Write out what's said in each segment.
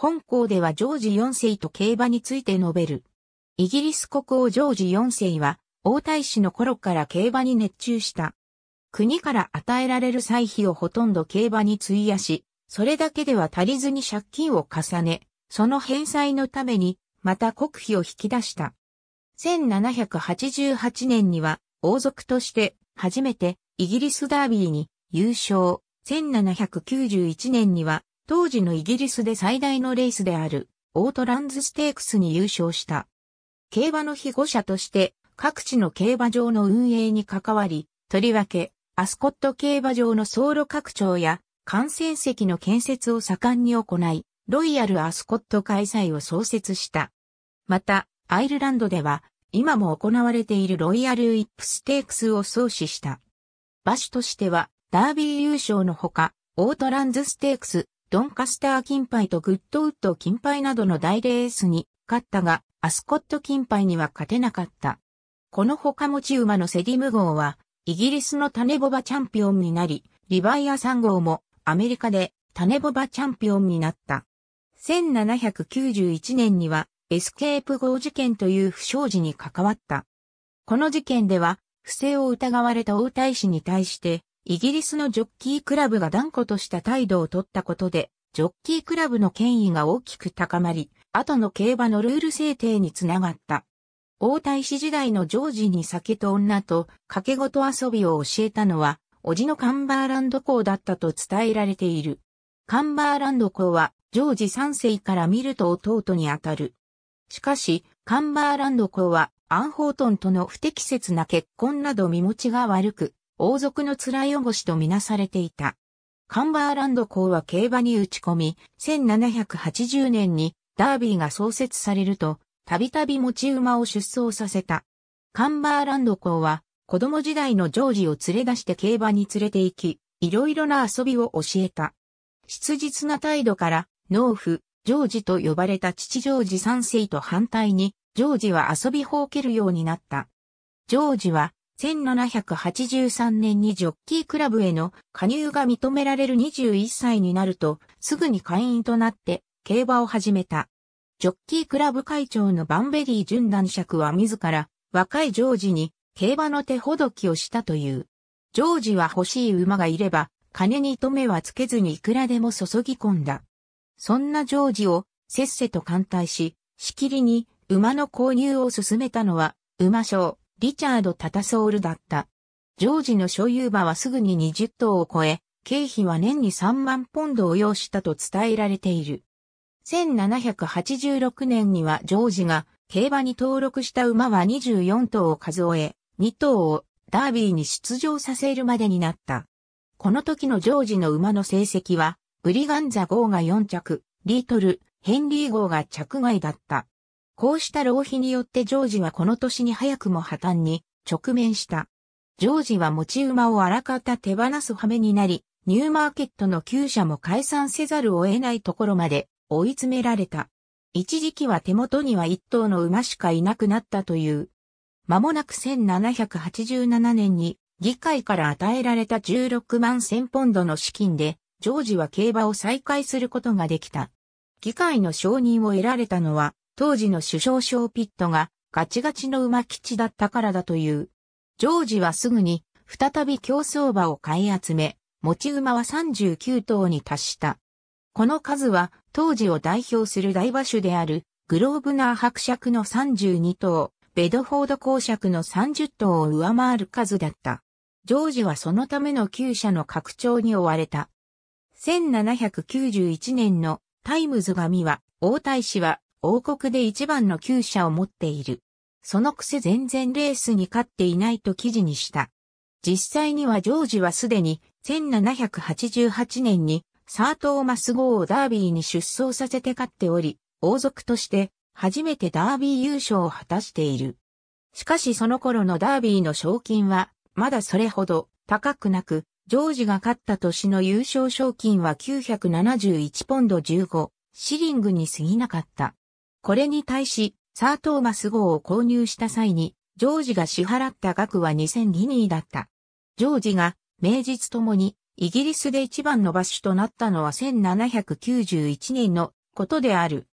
本校ではジョージ4世と競馬について述べる。イギリス国王ジョージ4世は、王太子の頃から競馬に熱中した。国から与えられる歳費をほとんど競馬に費やし、それだけでは足りずに借金を重ね、その返済のために、また国費を引き出した。1788年には、王族として初めてイギリスダービーに優勝。1791年には当時のイギリスで最大のレースである、オートランズステークスに優勝した。競馬の被護者として、各地の競馬場の運営に関わり、とりわけ、アスコット競馬場の走路拡張や、観戦席の建設を盛んに行い、ロイヤルアスコット開催を創設した。また、アイルランドでは、今も行われているロイヤルウィップステークスを創始した。馬主としては、ダービー優勝のほか、オートランズステークス、ドンカスター金杯とグッドウッド金杯などの大レースに勝ったが、アスコット金杯には勝てなかった。この他持ち馬のセディム号は、イギリスの種ボバチャンピオンになり、リバイア3号もアメリカで種ボバチャンピオンになった。1791年にはエスケープ号事件という不祥事に関わった。この事件では、不正を疑われた王太子に対して、イギリスのジョッキークラブが断固とした態度を取ったことで、ジョッキークラブの権威が大きく高まり、後の競馬のルール制定につながった。王太子時代のジョージに酒と女と掛け事遊びを教えたのは、おじのカンバーランド校だったと伝えられている。カンバーランド校は、ジョージ3世から見ると弟にあたる。しかし、カンバーランド校は、アンホートンとの不適切な結婚など身持ちが悪く、王族の面汚しとみなされていた。カンバーランド校は競馬に打ち込み、1780年にダービーが創設されると、たびたび持ち馬を出走させた。カンバーランド校は、子供時代のジョージを連れ出して競馬に連れて行き、いろいろな遊びを教えた。質実な態度から、農夫、ジョージと呼ばれた父ジョージ三世と反対に、ジョージは遊びほうけるようになった。ジョージは1783年にジョッキークラブへの加入が認められる21歳になると、すぐに会員となって競馬を始めた。ジョッキークラブ会長のバンベリー純男爵は自ら若いジョージに競馬の手ほどきをしたという。ジョージは欲しい馬がいれば、金に止めはつけずにいくらでも注ぎ込んだ。そんなジョージをせっせと艦隊し、しきりに馬の購入を進めたのは、馬商、リチャード・タタソールだった。ジョージの所有馬はすぐに20頭を超え、経費は年に3万ポンドを要したと伝えられている。1786年にはジョージが競馬に登録した馬は24頭を数え、2頭をダービーに出場させるまでになった。この時のジョージの馬の成績は、ブリガンザ号が4着、リートル、ヘンリー号が着外だった。こうした浪費によってジョージはこの年に早くも破綻に直面した。ジョージは持ち馬をあらかた手放す羽目になり、ニューマーケットの旧社も解散せざるを得ないところまで追い詰められた。一時期は手元には一頭の馬しかいなくなったという。間もなく1787年に議会から与えられた16万1000ポンドの資金で、ジョージは競馬を再開することができた。議会の承認を得られたのは、当時の首相ショーピットがガチガチの馬吉だったからだという。ジョージはすぐに再び競走馬を買い集め、持ち馬は39頭に達した。この数は当時を代表する大馬種であるグローブナー伯爵の32頭、ベドフォード公爵の30頭を上回る数だった。ジョージはそのための旧車の拡張に追われた。1791年のタイムズ紙は、王太子は王国で一番の厩舎を持っている。そのくせ全然レースに勝っていないと記事にした。実際にはジョージはすでに1788年にサー・トーマス号をダービーに出走させて勝っており、王族として初めてダービー優勝を果たしている。しかしその頃のダービーの賞金はまだそれほど高くなく、ジョージが勝った年の優勝賞金は971ポンド15シリングに過ぎなかった。これに対し、サー・トーマス号を購入した際に、ジョージが支払った額は2000ギニーだった。ジョージが、名実ともに、イギリスで一番の場所となったのは1791年のことである。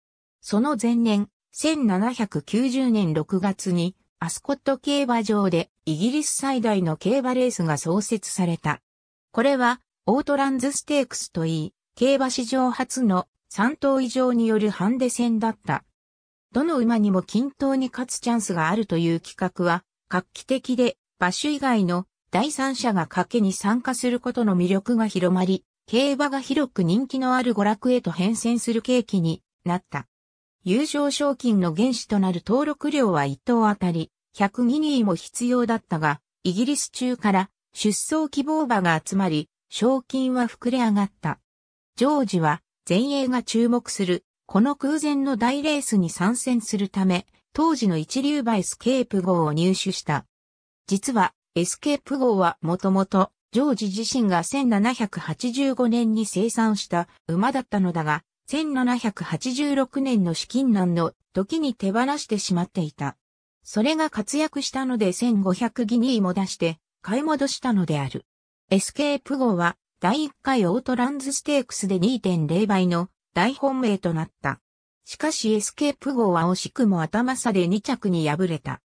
その前年、1790年6月に、アスコット競馬場でイギリス最大の競馬レースが創設された。これは、オートランズステークスといい、競馬史上初の3頭以上によるハンデ戦だった。どの馬にも均等に勝つチャンスがあるという企画は、画期的で、馬種以外の第三者が賭けに参加することの魅力が広まり、競馬が広く人気のある娯楽へと変遷する契機になった。優勝賞金の原資となる登録料は1頭あたり100ギニーも必要だったが、イギリス中から出走希望馬が集まり、賞金は膨れ上がった。ジョージは前衛が注目するこの空前の大レースに参戦するため、当時の一流馬エスケープ号を入手した。実は、エスケープ号はもともと、ジョージ自身が1785年に生産した馬だったのだが、1786年の資金難の時に手放してしまっていた。それが活躍したので1500ギニーも出して買い戻したのである。エスケープ号は第1回オートランズステークスで2.0倍の大本命となった。しかしエスケープ号は惜しくも頭差で2着に敗れた。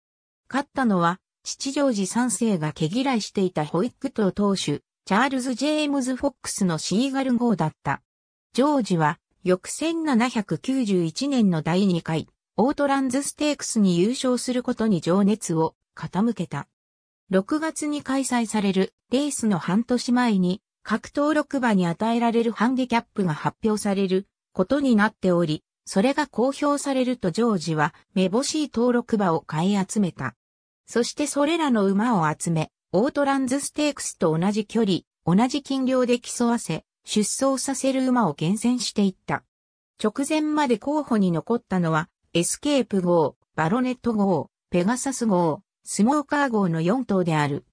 勝ったのは、父ジョージ3世が毛嫌いしていたホイックト投手、チャールズ・ジェームズ・フォックスのシーガル号だった。ジョージは、翌1791年の第2回、オートランズステークスに優勝することに情熱を傾けた。6月に開催されるレースの半年前に、格闘録馬に与えられるハンディキャップが発表されることになっており、それが公表されるとジョージは、めぼしい登録馬を買い集めた。そしてそれらの馬を集め、オートランズステークスと同じ距離、同じ斤量で競わせ、出走させる馬を厳選していった。直前まで候補に残ったのは、エスケープ号、バロネット号、ペガサス号、スモーカー号の4頭である。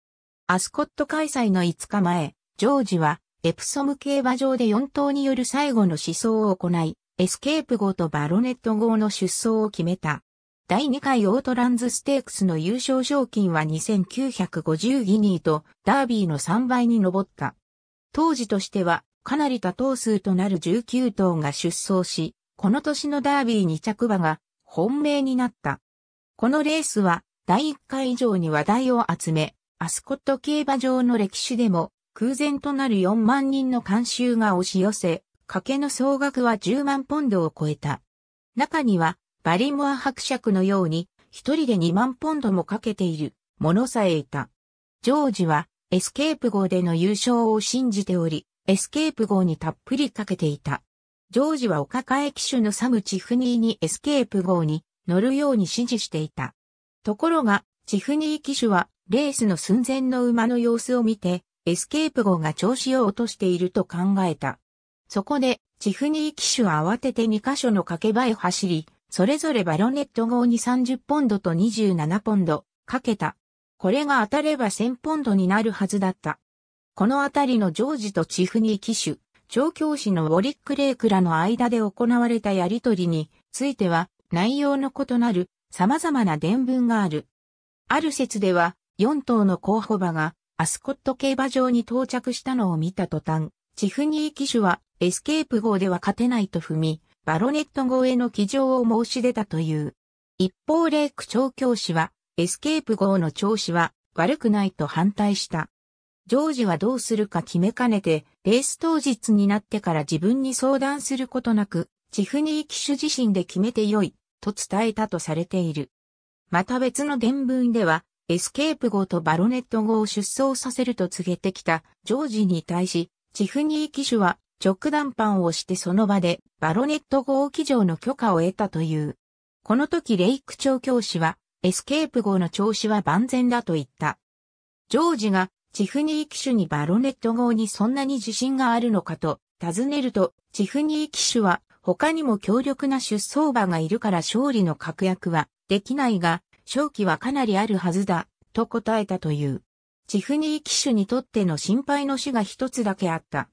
アスコット開催の5日前、ジョージはエプソム競馬場で4頭による最後の思想を行い、エスケープ号とバロネット号の出走を決めた。第2回オートランズステークスの優勝賞金は2950ギニーとダービーの3倍に上った。当時としてはかなり多頭数となる19頭が出走し、この年のダービー2着馬が本命になった。このレースは第1回以上に話題を集め、アスコット競馬場の歴史でも空前となる4万人の監修が押し寄せ、賭けの総額は10万ポンドを超えた。中には、バリモア伯爵のように、一人で2万ポンドもかけている、ものさえいた。ジョージは、エスケープ号での優勝を信じており、エスケープ号にたっぷりかけていた。ジョージはお抱え機種のサム・チフニーにエスケープ号に乗るように指示していた。ところが、チフニー機種はレースの寸前の馬の様子を見て、エスケープ号が調子を落としていると考えた。そこで、チフニー機種は慌てて2カ所の掛け場へ走り、それぞれバロネット号に30ポンドと27ポンドかけた。これが当たれば1000ポンドになるはずだった。このあたりのジョージとチフニー機種、調教師のウォリック・レイクらの間で行われたやりとりについては内容の異なる様々な伝聞がある。ある説では4頭の候補馬がアスコット競馬場に到着したのを見た途端、チフニー騎手はエスケープ号では勝てないと踏み、バロネット号への騎乗を申し出たという。一方レイク調教師は、エスケープ号の調子は悪くないと反対した。ジョージはどうするか決めかねて、レース当日になってから自分に相談することなく、チフニー騎手自身で決めてよい、と伝えたとされている。また別の伝聞では、エスケープ号とバロネット号を出走させると告げてきたジョージに対し、チフニー機種は直談判をしてその場でバロネット号機上の許可を得たという。この時レイク調教師はエスケープ号の調子は万全だと言った。ジョージがチフニー機種にバロネット号にそんなに自信があるのかと尋ねると、チフニー機種は他にも強力な出走馬がいるから勝利の確約はできないが、勝機はかなりあるはずだ、と答えたという。チフニー騎手にとっての心配の死が一つだけあった。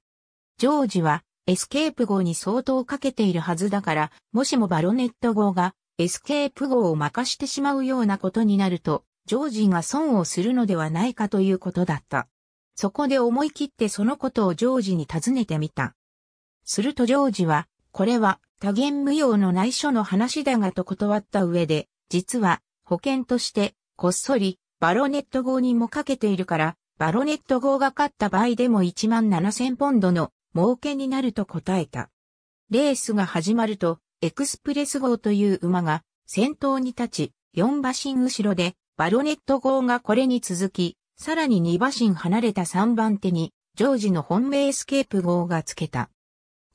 ジョージはエスケープ号に相当かけているはずだから、もしもバロネット号がエスケープ号を任してしまうようなことになると、ジョージが損をするのではないかということだった。そこで思い切ってそのことをジョージに尋ねてみた。するとジョージは、これは多言無用の内緒の話だがと断った上で、実は保険として、こっそり、バロネット号にもかけているから、バロネット号が勝った場合でも1万7000ポンドの儲けになると答えた。レースが始まると、エクスプレス号という馬が先頭に立ち、4馬身後ろで、バロネット号がこれに続き、さらに2馬身離れた3番手に、ジョージの本命エスケープ号がつけた。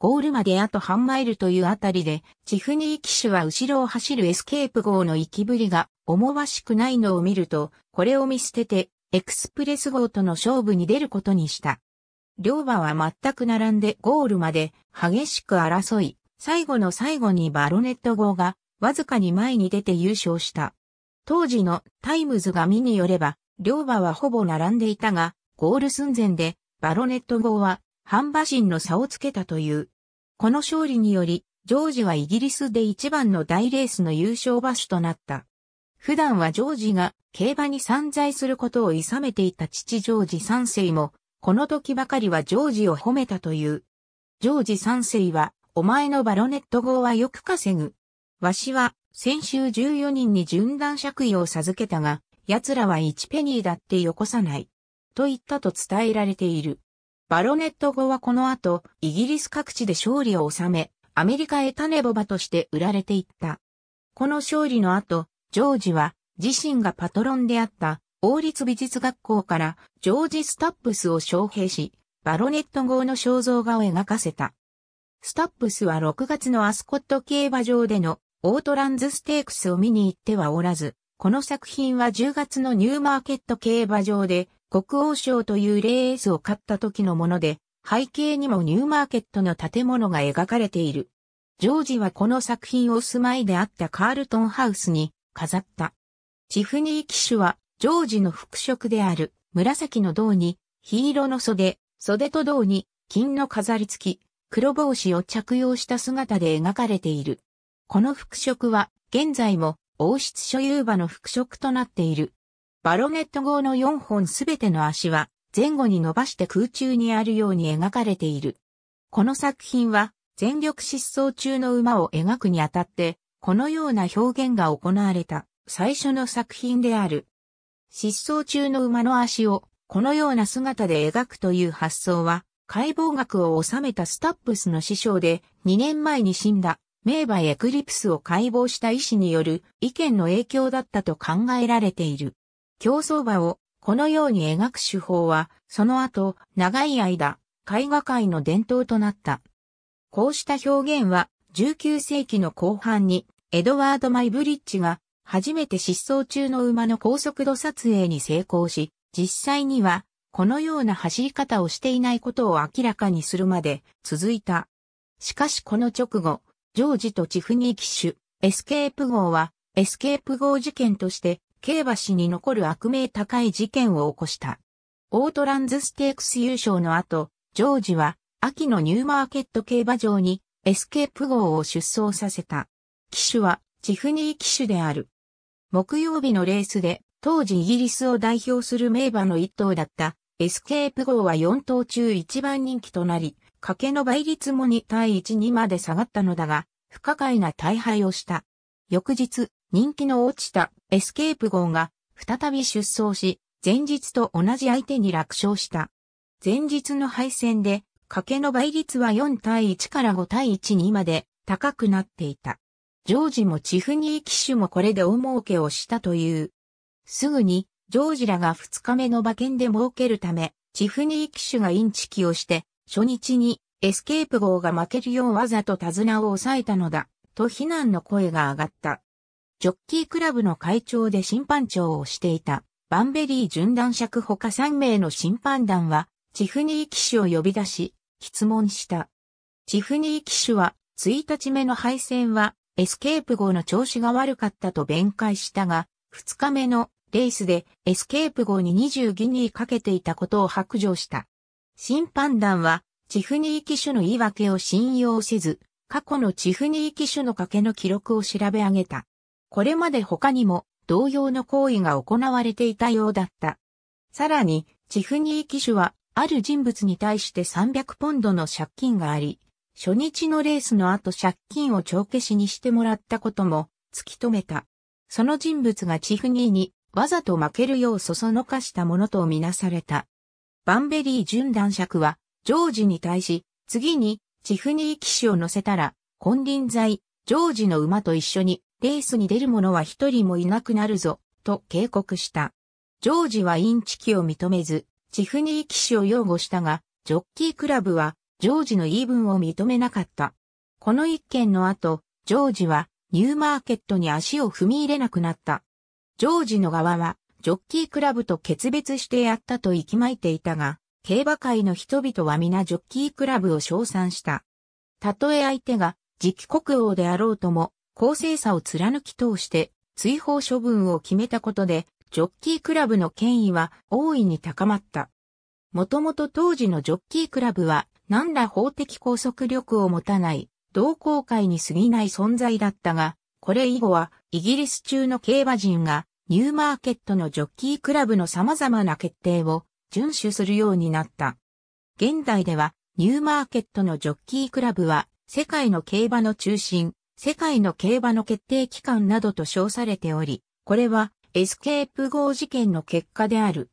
ゴールまであと半マイルというあたりで、チフニー騎手は後ろを走るエスケープ号の息ぶりが思わしくないのを見ると、これを見捨てて、エクスプレス号との勝負に出ることにした。両馬は全く並んでゴールまで激しく争い、最後の最後にバロネット号がわずかに前に出て優勝した。当時のタイムズが見によれば、両馬はほぼ並んでいたが、ゴール寸前でバロネット号は半馬身の差をつけたという。この勝利により、ジョージはイギリスで一番の大レースの優勝馬手となった。普段はジョージが競馬に散在することを諌めていた父ジョージ三世も、この時ばかりはジョージを褒めたという。ジョージ三世は、お前のバロネット号はよく稼ぐ。わしは、先週14人に順断借位を授けたが、奴らは1ペニーだってよこさない。と言ったと伝えられている。バロネット号はこの後、イギリス各地で勝利を収め、アメリカへ種ボバとして売られていった。この勝利の後、ジョージは自身がパトロンであった王立美術学校からジョージ・スタップスを招聘し、バロネット号の肖像画を描かせた。スタップスは6月のアスコット競馬場でのオートランズステークスを見に行ってはおらず、この作品は10月のニューマーケット競馬場で国王賞というレースを勝った時のもので、背景にもニューマーケットの建物が描かれている。ジョージはこの作品を住まいであったカールトンハウスに飾った。チフニー騎手はジョージの服飾である紫の銅に黄色の袖、袖と銅に金の飾り付き、黒帽子を着用した姿で描かれている。この服飾は現在も王室所有馬の服飾となっている。バロネット号の4本すべての足は前後に伸ばして空中にあるように描かれている。この作品は全力疾走中の馬を描くにあたって、このような表現が行われた最初の作品である。疾走中の馬の足をこのような姿で描くという発想は、解剖学を収めたスタップスの師匠で2年前に死んだ名馬エクリプスを解剖した医師による意見の影響だったと考えられている。競争馬をこのように描く手法は、その後、長い間、絵画界の伝統となった。こうした表現は、19世紀の後半に、エドワード・マイブリッジが、初めて失踪中の馬の高速度撮影に成功し、実際には、このような走り方をしていないことを明らかにするまで続いた。しかしこの直後、ジョージとチフニー機種、エスケープ号は、エスケープ号事件として、競馬史に残る悪名高い事件を起こした。オートランズステークス優勝の後、ジョージは秋のニューマーケット競馬場にエスケープ号を出走させた。騎手はチフニー騎手である。木曜日のレースで当時イギリスを代表する名馬の一頭だったエスケープ号は4頭中1番人気となり、賭けの倍率も2対1にまで下がったのだが、不可解な大敗をした。翌日、人気の落ちたエスケープ号が再び出走し、前日と同じ相手に落勝した。前日の敗戦で、賭けの倍率は4対1から5対1にまで高くなっていた。ジョージもチフニー騎手もこれで大儲けをしたという。すぐに、ジョージらが2日目の馬券で儲けるため、チフニー騎手がインチキをして、初日にエスケープ号が負けるようわざと手綱を抑えたのだ、と非難の声が上がった。ジョッキークラブの会長で審判長をしていた、バンベリー準断爵他3名の審判団は、チフニー騎手を呼び出し、質問した。チフニー騎手は、1日目の敗戦は、エスケープ号の調子が悪かったと弁解したが、2日目のレースでエスケープ号に20ギニーかけていたことを白状した。審判団は、チフニー機種の言い訳を信用せず、過去のチフニー機種の賭けの記録を調べ上げた。これまで他にも同様の行為が行われていたようだった。さらに、チフニー騎手は、ある人物に対して300ポンドの借金があり、初日のレースの後借金を帳消しにしてもらったことも突き止めた。その人物がチフニーにわざと負けるようそそのかしたものとみなされた。バンベリー準男爵はジョージに対し、次にチフニー騎士を乗せたら、金輪際、ジョージの馬と一緒にレースに出る者は一人もいなくなるぞ、と警告した。ジョージはインチキを認めず、チフニー騎士を擁護したが、ジョッキークラブは、ジョージの言い分を認めなかった。この一件の後、ジョージは、ニューマーケットに足を踏み入れなくなった。ジョージの側は、ジョッキークラブと決別してやったと息巻いていたが、競馬界の人々は皆ジョッキークラブを称賛した。たとえ相手が、次期国王であろうとも、公正さを貫き通して追放処分を決めたことで、ジョッキークラブの権威は大いに高まった。もともと当時のジョッキークラブは何ら法的拘束力を持たない同好会に過ぎない存在だったが、これ以後はイギリス中の競馬人がニューマーケットのジョッキークラブの様々な決定を遵守するようになった。現代ではニューマーケットのジョッキークラブは世界の競馬の中心世界の競馬の決定機関などと称されており、これはエスケープ号事件の結果である。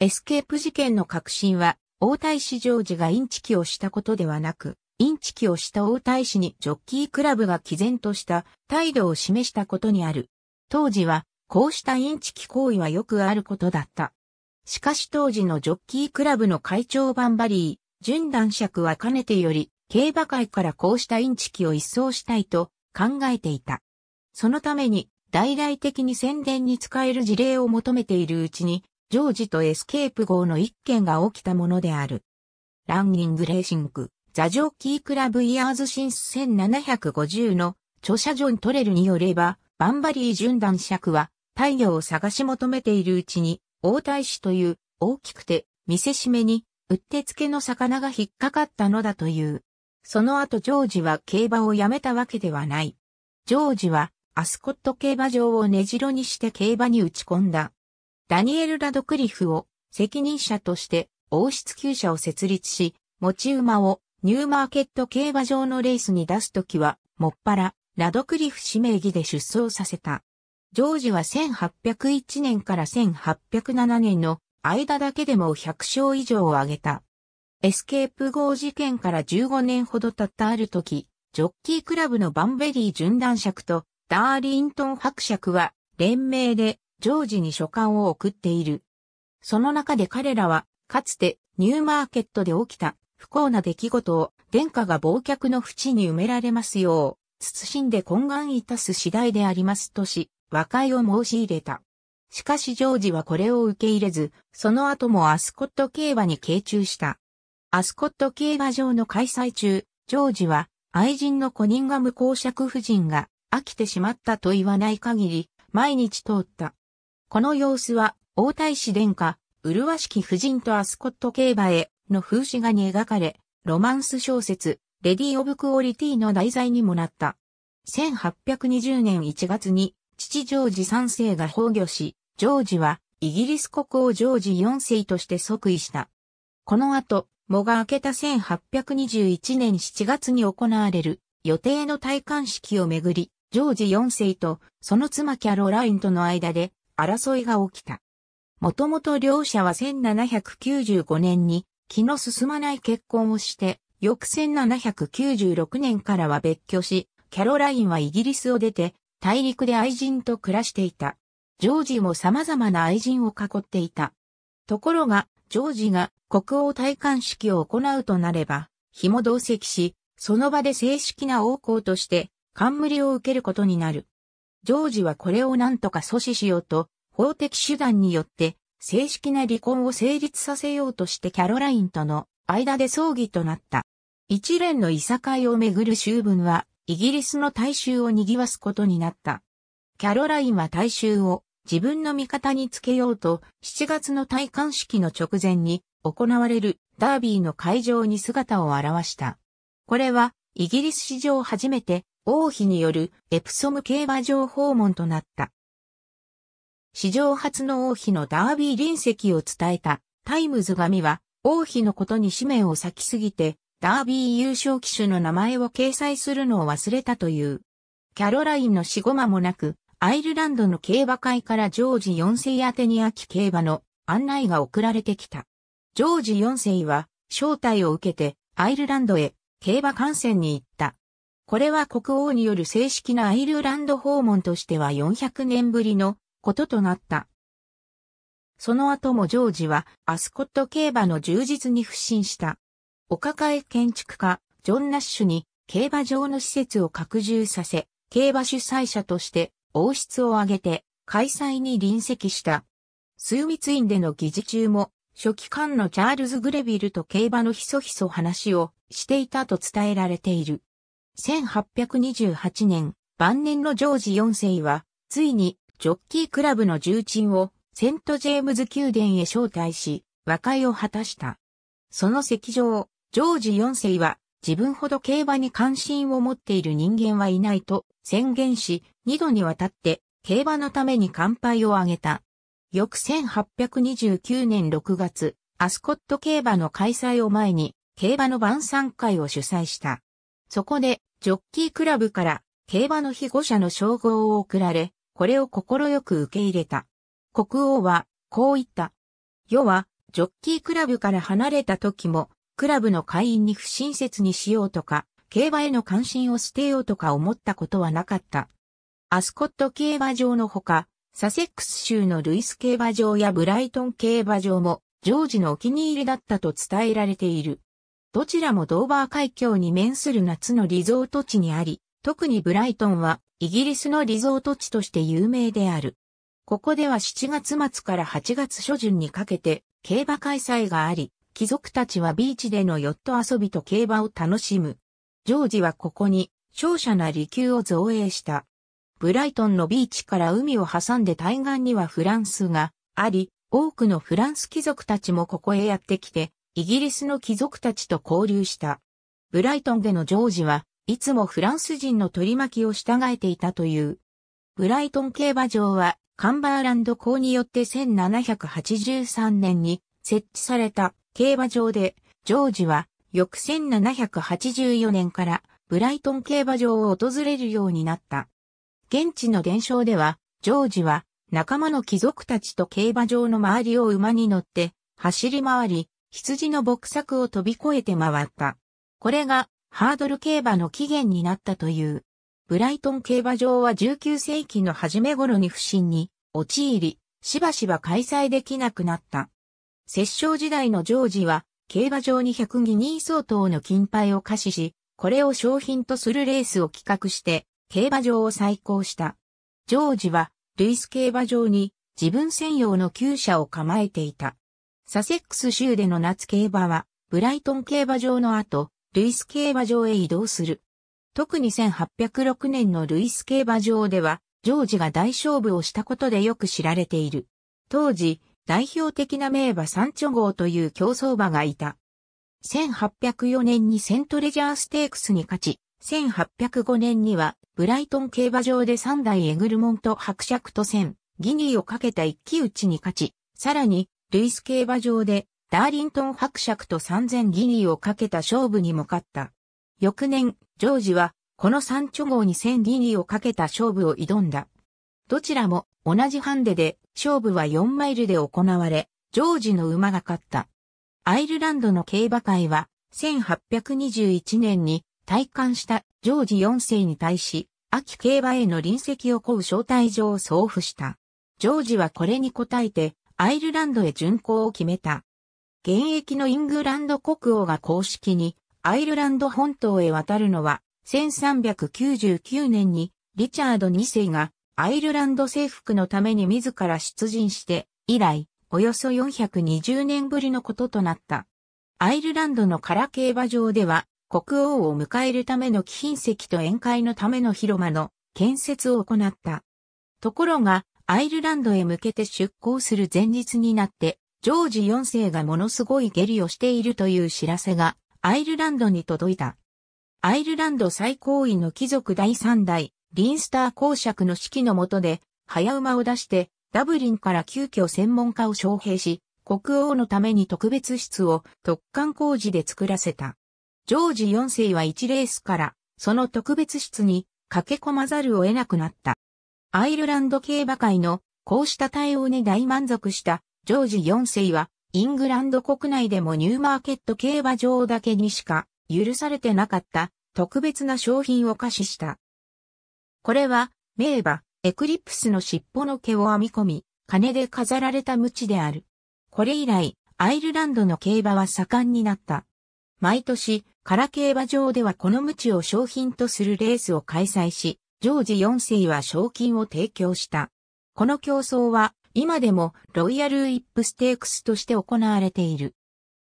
エスケープ事件の核心は、王太子ジョージがインチキをしたことではなく、インチキをした王太子にジョッキークラブが毅然とした態度を示したことにある。当時は、こうしたインチキ行為はよくあることだった。しかし当時のジョッキークラブの会長バンバリー、純男爵はかねてより、競馬界からこうしたインチキを一掃したいと考えていた。そのために、大々的に宣伝に使える事例を求めているうちに、ジョージとエスケープ号の一件が起きたものである。ランニングレーシング、ザ・ジョーキー・クラブ・イヤーズ・シンス1750の著者ジョン・トレルによれば、バンバリー準男尺は太陽を探し求めているうちに、王太子という大きくて見せしめにうってつけの魚が引っかかったのだという。その後ジョージは競馬をやめたわけではない。ジョージはアスコット競馬場を根城にして競馬に打ち込んだ。ダニエル・ラドクリフを責任者として王室厩舎を設立し、持ち馬をニューマーケット競馬場のレースに出すときは、もっぱら、ラドクリフ氏名義で出走させた。ジョージは1801年から1807年の間だけでも100勝以上を挙げた。エスケープ号事件から15年ほど経ったある時、ジョッキークラブのバンベリー巡男尺とダーリントン伯爵は連名でジョージに書簡を送っている。その中で彼らは、かつてニューマーケットで起きた不幸な出来事を殿下が忘却の淵に埋められますよう、慎んで懇願いたす次第でありますとし、和解を申し入れた。しかしジョージはこれを受け入れず、その後もアスコット競馬に傾注した。アスコット競馬場の開催中、ジョージは愛人のコニンガム公爵夫人が飽きてしまったと言わない限り、毎日通った。この様子は、王太子殿下、麗しき夫人とアスコット競馬への風刺画に描かれ、ロマンス小説、レディ・オブ・クオリティの題材にもなった。1820年1月に、父ジョージ3世が崩御し、ジョージは、イギリス国王ジョージ4世として即位した。この後、もが明けた1821年7月に行われる予定の戴冠式をめぐり、ジョージ4世とその妻キャロラインとの間で争いが起きた。もともと両者は1795年に気の進まない結婚をして、翌1796年からは別居し、キャロラインはイギリスを出て、大陸で愛人と暮らしていた。ジョージも様々な愛人を囲っていた。ところが、ジョージが国王戴冠式を行うとなれば、日も同席し、その場で正式な王侯として冠を受けることになる。ジョージはこれを何とか阻止しようと、法的手段によって正式な離婚を成立させようとしてキャロラインとの間で葬儀となった。一連のいさかいをめぐる修文はイギリスの大衆を賑わすことになった。キャロラインは大衆を自分の味方につけようと、7月の戴冠式の直前に行われるダービーの会場に姿を現した。これは、イギリス史上初めて王妃によるエプソム競馬場訪問となった。史上初の王妃のダービー臨席を伝えたタイムズ紙は王妃のことに使命を先きすぎてダービー優勝騎手の名前を掲載するのを忘れたという。キャロラインの死後間もなくアイルランドの競馬会からジョージ4世宛に秋競馬の案内が送られてきた。ジョージ4世は招待を受けてアイルランドへ競馬観戦に行った。これは国王による正式なアイルランド訪問としては400年ぶりのこととなった。その後もジョージはアスコット競馬の充実に不信した。お抱え建築家、ジョン・ナッシュに競馬場の施設を拡充させ、競馬主催者として王室を挙げて開催に臨席した。数密院での議事中も、初期官のチャールズ・グレビルと競馬のひそひそ話をしていたと伝えられている。1828年、晩年のジョージ4世は、ついに、ジョッキークラブの重鎮を、セント・ジェームズ宮殿へ招待し、和解を果たした。その席上、ジョージ4世は、自分ほど競馬に関心を持っている人間はいないと宣言し、二度にわたって競馬のために乾杯を挙げた。翌1829年6月、アスコット競馬の開催を前に、競馬の晩餐会を主催した。そこで、ジョッキークラブから競馬の被護者の称号を贈られ、これを快く受け入れた。国王は、こう言った。世は、ジョッキークラブから離れた時も、クラブの会員に不親切にしようとか、競馬への関心を捨てようとか思ったことはなかった。アスコット競馬場のほか、サセックス州のルイス競馬場やブライトン競馬場も、ジョージのお気に入りだったと伝えられている。どちらもドーバー海峡に面する夏のリゾート地にあり、特にブライトンはイギリスのリゾート地として有名である。ここでは7月末から8月初旬にかけて競馬開催があり、貴族たちはビーチでのヨット遊びと競馬を楽しむ。ジョージはここに、勝者な離宮を造営した。ブライトンのビーチから海を挟んで対岸にはフランスがあり、多くのフランス貴族たちもここへやってきて、イギリスの貴族たちと交流した。ブライトンでのジョージはいつもフランス人の取り巻きを従えていたという。ブライトン競馬場はカンバーランド公によって1783年に設置された競馬場で、ジョージは翌1784年からブライトン競馬場を訪れるようになった。現地の伝承では、ジョージは仲間の貴族たちと競馬場の周りを馬に乗って走り回り、羊の牧作を飛び越えて回った。これがハードル競馬の起源になったという。ブライトン競馬場は19世紀の初め頃に不振に陥り、しばしば開催できなくなった。摂政時代のジョージは競馬場に100ギニー相当の金牌を貸しし、これを商品とするレースを企画して、競馬場を再興した。ジョージは、ルイス競馬場に自分専用の厩舎を構えていた。サセックス州での夏競馬は、ブライトン競馬場の後、ルイス競馬場へ移動する。特に1806年のルイス競馬場では、ジョージが大勝負をしたことでよく知られている。当時、代表的な名馬サンチョ号という競走馬がいた。1804年にセントレジャーステークスに勝ち、1805年にはブライトン競馬場で3代エグルモント伯爵と戦、ギニーをかけた一騎打ちに勝ち、さらにルイス競馬場でダーリントン伯爵と3000ギニーをかけた勝負にも勝った。翌年、ジョージはこの3チョ号に1000ギニーをかけた勝負を挑んだ。どちらも同じハンデで勝負は4マイルで行われ、ジョージの馬が勝った。アイルランドの競馬会は1821年に体感したジョージ4世に対し、秋競馬への臨席を請う招待状を送付した。ジョージはこれに応えてアイルランドへ巡航を決めた。現役のイングランド国王が公式にアイルランド本島へ渡るのは1399年にリチャード2世がアイルランド征服のために自ら出陣して、以来、およそ420年ぶりのこととなった。アイルランドのカラ競馬場では、国王を迎えるための貴賓席と宴会のための広間の建設を行った。ところが、アイルランドへ向けて出港する前日になって、ジョージ4世がものすごい下痢をしているという知らせが、アイルランドに届いた。アイルランド最高位の貴族第3代、リンスター公爵の指揮の下で、早馬を出して、ダブリンから急遽専門家を招聘し、国王のために特別室を特艦工事で作らせた。ジョージ4世は1レースから、その特別室に駆け込まざるを得なくなった。アイルランド競馬界のこうした対応に大満足したジョージ4世は、イングランド国内でもニューマーケット競馬場だけにしか許されてなかった特別な商品を可視した。これは、名馬、エクリプスの尻尾の毛を編み込み、金で飾られた鞭である。これ以来、アイルランドの競馬は盛んになった。毎年、カラ競馬場ではこの鞭を商品とするレースを開催し、ジョージ4世は賞金を提供した。この競争は、今でもロイヤルウィップステークスとして行われている。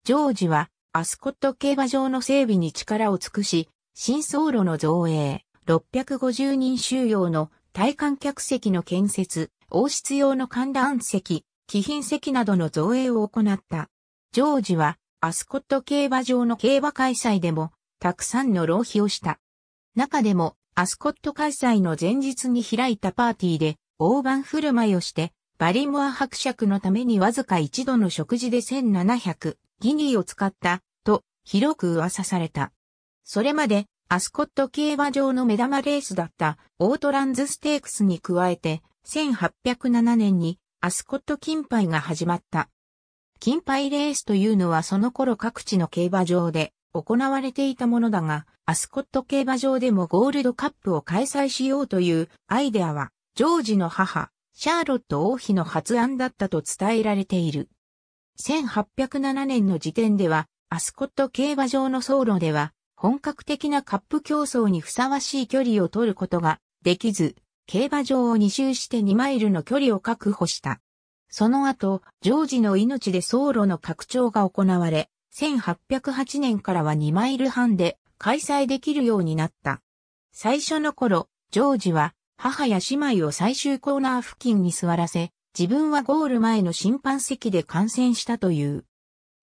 ジョージは、アスコット競馬場の整備に力を尽くし、新走路の造営、650人収容の体観客席の建設、王室用の観覧席、貴賓席などの造営を行った。ジョージは、アスコット競馬場の競馬開催でも、たくさんの浪費をした。中でも、アスコット開催の前日に開いたパーティーで、大盤振る舞いをして、バリモア伯爵のためにわずか一度の食事で1700ギニーを使った、と、広く噂された。それまで、アスコット競馬場の目玉レースだったオートランズステークスに加えて1807年にアスコット金杯が始まった。金杯レースというのはその頃各地の競馬場で行われていたものだが、アスコット競馬場でもゴールドカップを開催しようというアイデアは、ジョージの母、シャーロット王妃の発案だったと伝えられている。1807年の時点では、アスコット競馬場の走路では、本格的なカップ競争にふさわしい距離を取ることができず、競馬場を2周して2マイルの距離を確保した。その後、ジョージの命で走路の拡張が行われ、1808年からは2マイル半で開催できるようになった。最初の頃、ジョージは母や姉妹を最終コーナー付近に座らせ、自分はゴール前の審判席で観戦したという。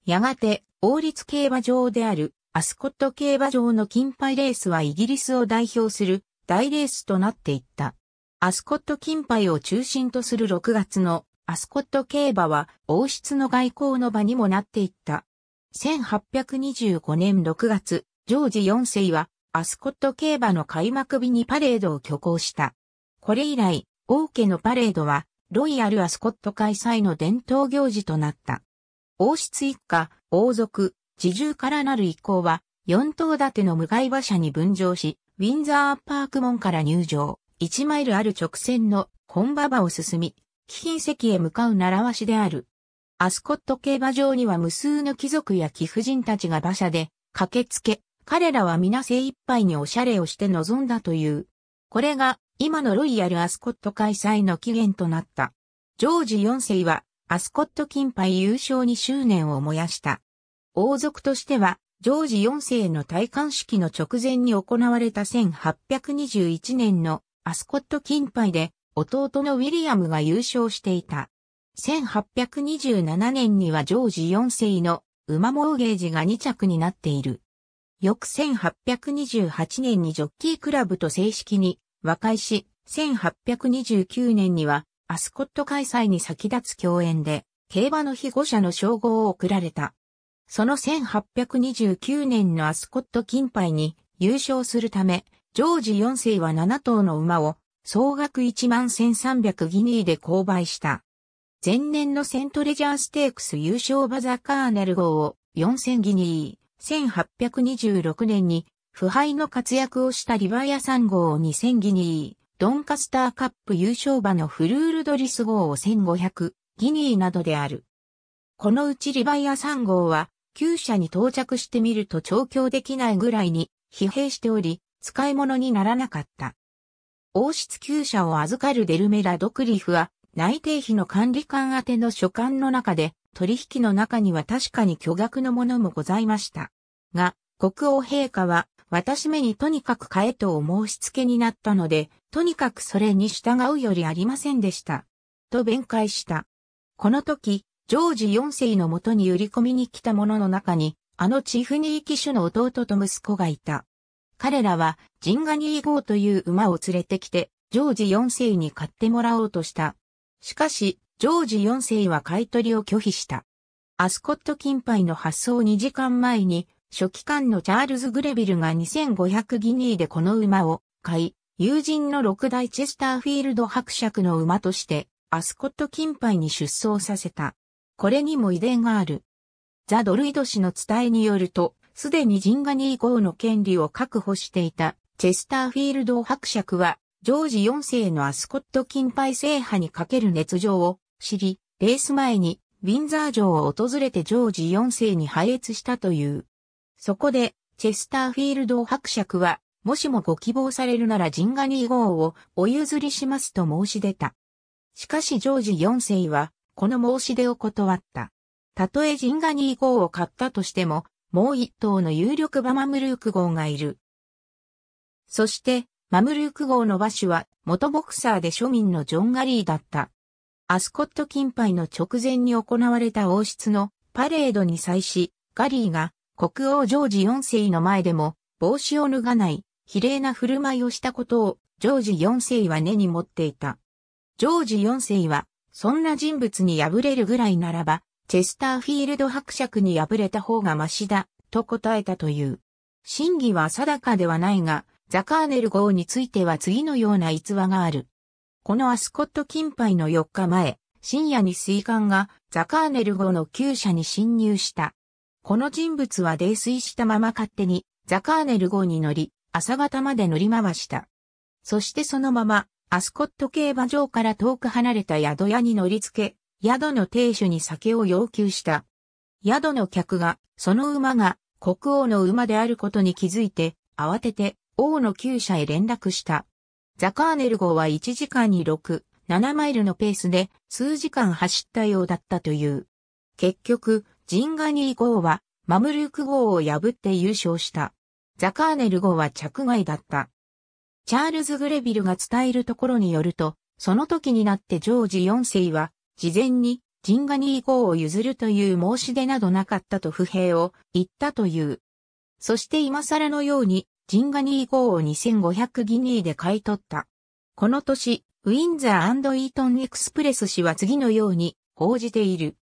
やがて、王立競馬場であるアスコット競馬場の金杯レースはイギリスを代表する大レースとなっていった。アスコット金杯を中心とする6月のアスコット競馬は王室の外交の場にもなっていった。1825年6月、ジョージ4世はアスコット競馬の開幕日にパレードを挙行した。これ以来、王家のパレードはロイヤルアスコット開催の伝統行事となった。王室一家、王族、自重からなる一行は、4頭建ての無害馬車に分乗し、ウィンザーパーク門から入場、1マイルある直線のコンババを進み、貴賓席へ向かう習わしである。アスコット競馬場には無数の貴族や貴婦人たちが馬車で駆けつけ、彼らは皆精一杯におしゃれをして臨んだという。これが今のロイヤルアスコット開催の起源となった。ジョージ4世はアスコット金杯優勝に執念を燃やした。王族としては、ジョージ4世の戴冠式の直前に行われた1821年のアスコット金杯で弟のウィリアムが優勝していた。1827年にはジョージ4世の馬モーゲージが2着になっている。翌1828年にジョッキークラブと正式に和解し、1829年にはアスコット開催に先立つ共演で競馬の被護者の称号を贈られた。その1829年のアスコット金杯に優勝するため、ジョージ4世は7頭の馬を総額1万1300ギニーで購買した。前年のセントレジャーステークス優勝馬ザカーネル号を4000ギニー、1826年に不敗の活躍をしたリバヤ3号を2000ギニー、ドンカスターカップ優勝馬のフルールドリス号を1500ギニーなどである。このうちリバイア3号は厩舎に到着してみると調教できないぐらいに疲弊しており、使い物にならなかった。王室厩舎を預かるデルメラ・ドクリフは、内定費の管理官宛ての書簡の中で、取引の中には確かに巨額のものもございました。が、国王陛下は、私めにとにかく買えとお申し付けになったので、とにかくそれに従うよりありませんでした。と弁解した。この時、ジョージ4世のもとに売り込みに来た者の中に、あのチフニー騎手の弟と息子がいた。彼らは、ジンガニー号という馬を連れてきて、ジョージ4世に買ってもらおうとした。しかし、ジョージ4世は買い取りを拒否した。アスコット金杯の発送2時間前に、初期間のチャールズ・グレビルが2500ギニーでこの馬を買い、友人の六大チェスターフィールド伯爵の馬として、アスコット金杯に出走させた。これにも遺伝がある。ザ・ドルイド氏の伝えによると、すでにジンガニー号の権利を確保していたチェスターフィールド伯爵は、ジョージ4世のアスコット金牌制覇にかける熱情を知り、レース前にウィンザー城を訪れてジョージ4世に配越したという。そこで、チェスターフィールド伯爵は、もしもご希望されるならジンガニー号をお譲りしますと申し出た。しかしジョージ4世は、この申し出を断った。たとえジンガニー号を買ったとしても、もう一頭の有力馬マムルーク号がいる。そして、マムルーク号の馬主は元ボクサーで庶民のジョン・ガリーだった。アスコット金杯の直前に行われた王室のパレードに際し、ガリーが国王ジョージ4世の前でも帽子を脱がない非礼な振る舞いをしたことをジョージ4世は根に持っていた。ジョージ4世はそんな人物に敗れるぐらいならば、チェスターフィールド伯爵に敗れた方がマシだ、と答えたという。真偽は定かではないが、ザカーネル号については次のような逸話がある。このアスコット金杯の4日前、深夜に水管がザカーネル号の旧車に侵入した。この人物は泥酔したまま勝手にザカーネル号に乗り、朝方まで乗り回した。そしてそのままアスコット競馬場から遠く離れた宿屋に乗り付け、宿の亭主に酒を要求した。宿の客が、その馬が国王の馬であることに気づいて、慌てて王の厩舎へ連絡した。ザカーネル号は1時間に6、7マイルのペースで数時間走ったようだったという。結局、ジンガニー号はマムルーク号を破って優勝した。ザカーネル号は着外だった。チャールズ・グレビルが伝えるところによると、その時になってジョージ4世は、事前に、ジンガニー号を譲るという申し出などなかったと不平を言ったという。そして今更のように、ジンガニー号を2500ギニーで買い取った。この年、ウィンザーイートンエクスプレス氏は次のように報じている。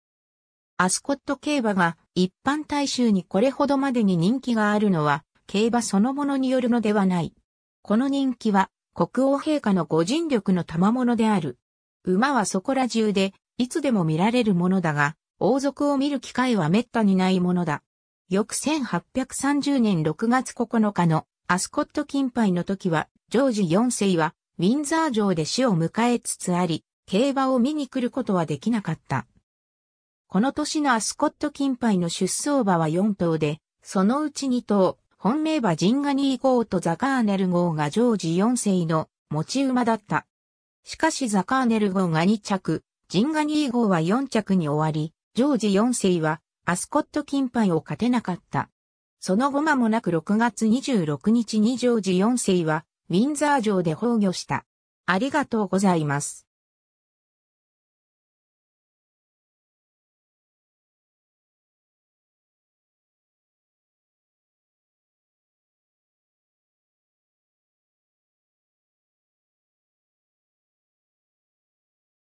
アスコット競馬が一般大衆にこれほどまでに人気があるのは競馬そのものによるのではない。この人気は国王陛下のご尽力の賜物である。馬はそこら中でいつでも見られるものだが、王族を見る機会は滅多にないものだ。翌1830年6月9日のアスコット金杯の時は、ジョージ4世はウィンザー城で死を迎えつつあり、競馬を見に来ることはできなかった。この年のアスコット金杯の出走馬は4頭で、そのうち2頭、本命馬ジンガニー号とザカーネル号がジョージ4世の持ち馬だった。しかしザカーネル号が2着、ジンガニー号は4着に終わり、ジョージ4世はアスコット金杯を勝てなかった。その後間もなく6月26日にジョージ4世はウィンザー城で崩御した。ありがとうございます。